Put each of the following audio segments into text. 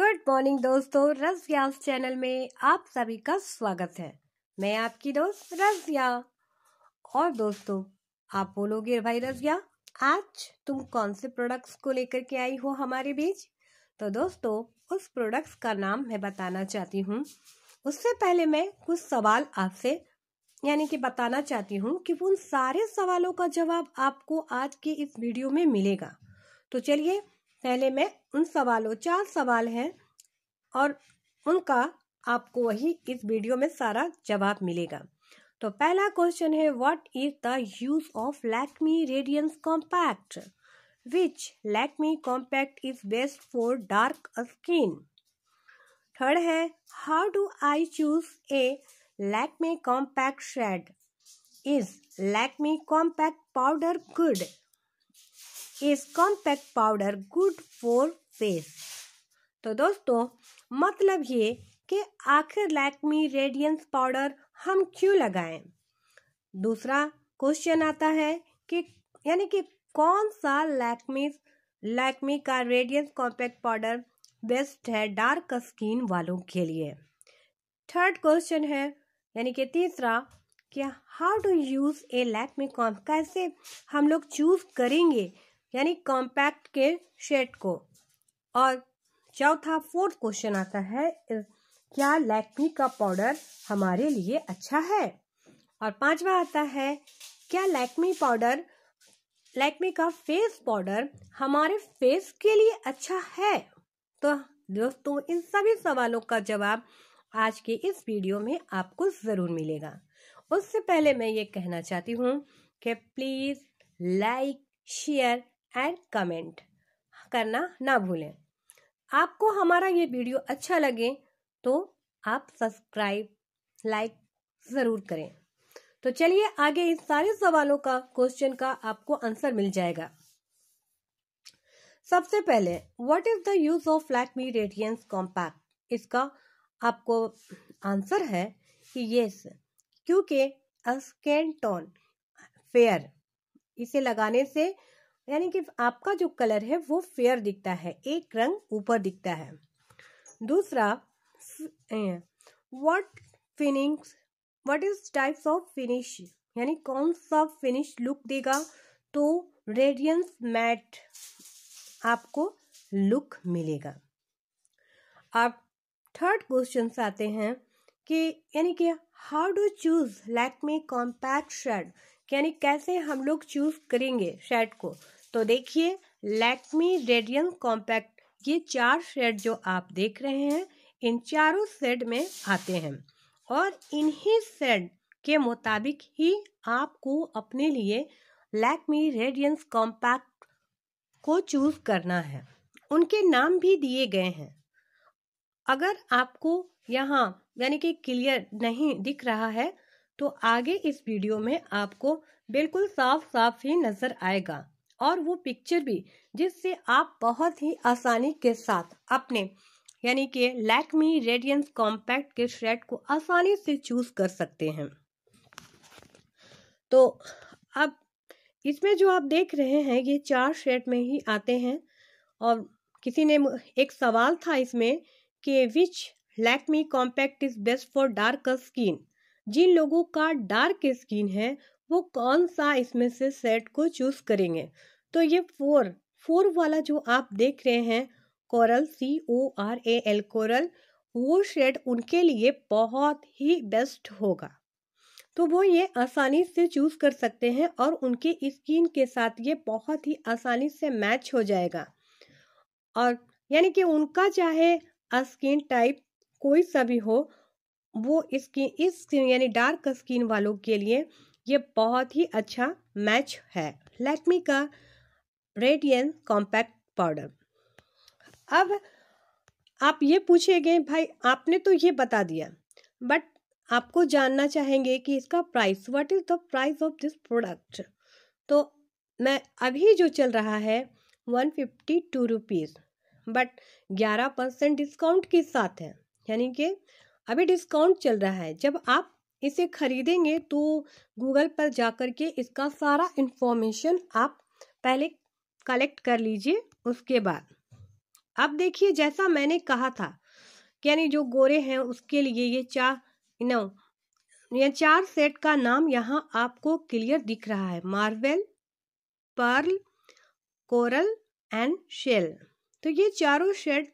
good morning दोस्तों रस व्यास channel में आप सभी का स्वागत है मैं आपकी दोस्त रजिया और दोस्तों आप बोलोगे भाई रजिया आज तुम कौन से प्रोडक्ट्स को लेकर के आई हो हमारे बीच तो दोस्तों उस प्रोडक्ट्स का नाम मैं बताना चाहती हूँ उससे पहले मैं कुछ सवाल आपसे यानी कि बताना चाहती हूँ कि उन सारे सवालों का जवाब आपको आज की इस वीडियो में मिलेगा तो चलिए पहले मैं उन सवालों चार सवाल हैं और उनका आपको वही इस वीडियो में सारा जवाब मिलेगा तो पहला क्वेश्चन है what is the use of Lakme radiance compact which Lakme compact is best for dark skin third है how do I choose a Lakme compact shade is Lakme compact powder good is compact powder good for face तो दोस्तों मतलब ये कि आखिर Lakme radiance powder हम क्यों लगाएं दूसरा क्वेश्चन आता है कि यानी कि कौन सा लैक्मी लैक्मी का रेडियंस कॉम्पैक्ट पाउडर बेस्ट है डार्क स्किन वालों के लिए थर्ड क्वेश्चन है यानी कि तीसरा कि how to use a Lakme comp कैसे हम लोग चूज़ करेंगे यानी कॉम्पैक्ट के शेड को और चौथा फोर्थ क्वेश्चन आता है क्या लैक्मी का पाउडर हमारे लिए अच्छा है और पांचवा आता है क्या लैक्मी पाउडर लैक्मी का फेस पाउडर हमारे फेस के लिए अच्छा है तो दोस्तों इन सभी सवालों का जवाब आज के इस वीडियो में आपको ज़रूर मिलेगा उससे पहले मैं ये कहना चाहती हूँ कि please like share and comment करना ना भूलें आपको हमारा ये वीडियो अच्छा लगे तो आप सब्सक्राइब लाइक ज़रूर करें तो चलिए आगे इन सारे सवालों का क्वेश्चन का आपको आंसर मिल जाएगा सबसे पहले what is the use of flat me radiance compact इसका आपको आंसर है कि यस क्योंकि अस्केंटोन फेयर इसे लगाने से यानी कि आपका जो कलर है वो फेयर दिखता है एक रंग ऊपर दिखता है दूसरा what finishings what is types of finish यानी कौन सा फिनिश लुक देगा तो रेडियंस मैट आपको लुक मिलेगा आप थर्ड क्वेश्चन आते हैं कि यानी कि how do choose Lakme compact shade यानी कैसे हम लोग चूज करेंगे शेड को तो देखिए लैक्मी रेडियन कॉम्पैक्ट ये चार शेड जो आप देख रहे हैं इन चारों सेड में आते हैं और इन्हीं सेड के मुताबिक ही आपको अपने लिए लैक्मी रेडियंस कॉम्पैक्ट को चूज करना है उनके नाम भी दिए गए हैं अगर आपको यहाँ यानी कि क्लियर नहीं दिख रहा है तो आगे इस वीडियो में आपको बिल्कुल साफ साफ ही नजर आएगा और वो पिक्चर भी जिससे आप बहुत ही आसानी के साथ अपने यानी कि लैकमी रेडियंस कॉम्पैक्ट के शर्ट को आसानी से चूज कर सकते हैं तो अब इसमें जो आप देख रहे हैं ये चार शर्ट में ही आते हैं और किसी ने एक सवाल था इसमें कि which Lakme compact is best for dark skin जिन लोगों का डार्क स्किन है वो कौन सा इसमें से सेट को चूज करेंगे तो ये फोर फोर वाला जो आप देख रहे हैं coral C O R A L coral वो शेड उनके लिए बहुत ही बेस्ट होगा तो वो ये आसानी से चूज़ कर सकते हैं और उनके स्किन के साथ ये बहुत ही आसानी से मैच हो जाएगा और यानी कि उनका चाहे स्किन टाइप कोई सा भी हो वो इसकी इस स्किन यानी डार्क स्किन वालों के लिए ये बहुत ही अच्छा मैच है लैक्मी का रेडियन कॉम्पैक्ट पाउडर अब आप ये पूछेंगे भाई आपने तो ये बता दिया बट आपको जानना चाहेंगे कि इसका price what is the price of this product तो मैं अभी जो चल रहा है one fifty two rupees but ग्यारह परसेंट डिस्काउंट के साथ है यानी कि अभी डिस्काउंट चल रहा है जब आप इसे खरीदेंगे तो गूगल पर जाकर के इसका सारा इन्फॉर्मेशन आप पहले कलेक्ट कर लीजिए उसके बाद अब देखिए जैसा मैंने कहा था यानी जो गोरे हैं उसके लिए ये चार नौ ये चार सेट का नाम यहाँ आपको क्लियर दिख रहा है marvel pearl coral and shell तो ये चारों शेड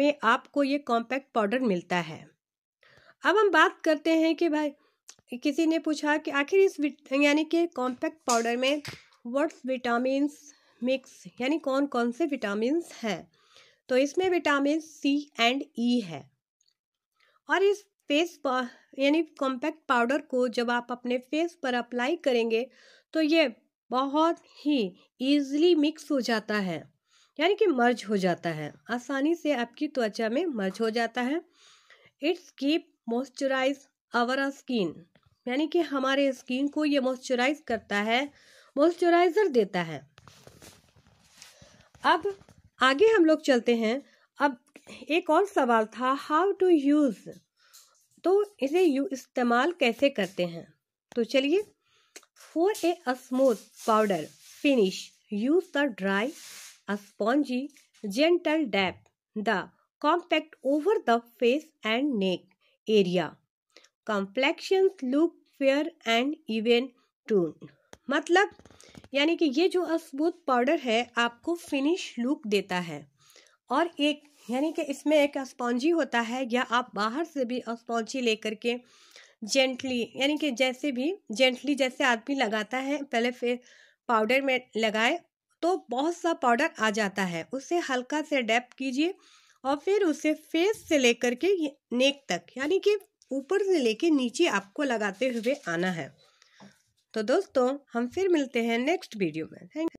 में आपको ये कॉम्पैक्ट पाउडर मिलता है अब हम बात करते हैं कि भाई किसी ने पूछा कि आखिर इस यानी कि कॉम्पैक्ट पाउडर में वर्ड्स विटामिन मिक्स यानी कौन कौन से विटामिन हैं तो इसमें विटामिन सी एंड ई है और इस फेस यानी कॉम्पैक्ट पाउडर को जब आप अपने फेस पर अप्लाई करेंगे तो ये बहुत ही ईजिली मिक्स हो जाता है यानी कि मर्ज हो जाता है आसानी से आपकी त्वचा में मर्ज हो जाता है it's keep moisturise our skin यानी कि हमारे स्किन को ये मॉइस्चराइज करता है मॉइस्चराइजर देता है अब आगे हम लोग चलते हैं अब एक और सवाल था हाउ टू यूज़ तो इसे यू इस्तेमाल कैसे करते हैं तो चलिए for a smooth powder finish use the dry spongy gentle dab the compact over the face and neck area complexion look fair and even tone मतलब यानी कि ये जो अस्मूथ पाउडर है आपको फिनिश लुक देता है और एक यानी कि इसमें एक स्पॉन्जी होता है या आप बाहर से भी स्पॉन्जी लेकर के जेंटली यानी कि जैसे भी जेंटली जैसे आदमी लगाता है पहले फिर पाउडर में लगाए तो बहुत सा पाउडर आ जाता है उसे हल्का से डैप कीजिए और फिर उसे फेस से लेकर के नेक तक यानी कि ऊपर से लेके नीचे आपको लगाते हुए आना है तो दोस्तों हम फिर मिलते हैं नेक्स्ट वीडियो में थैंक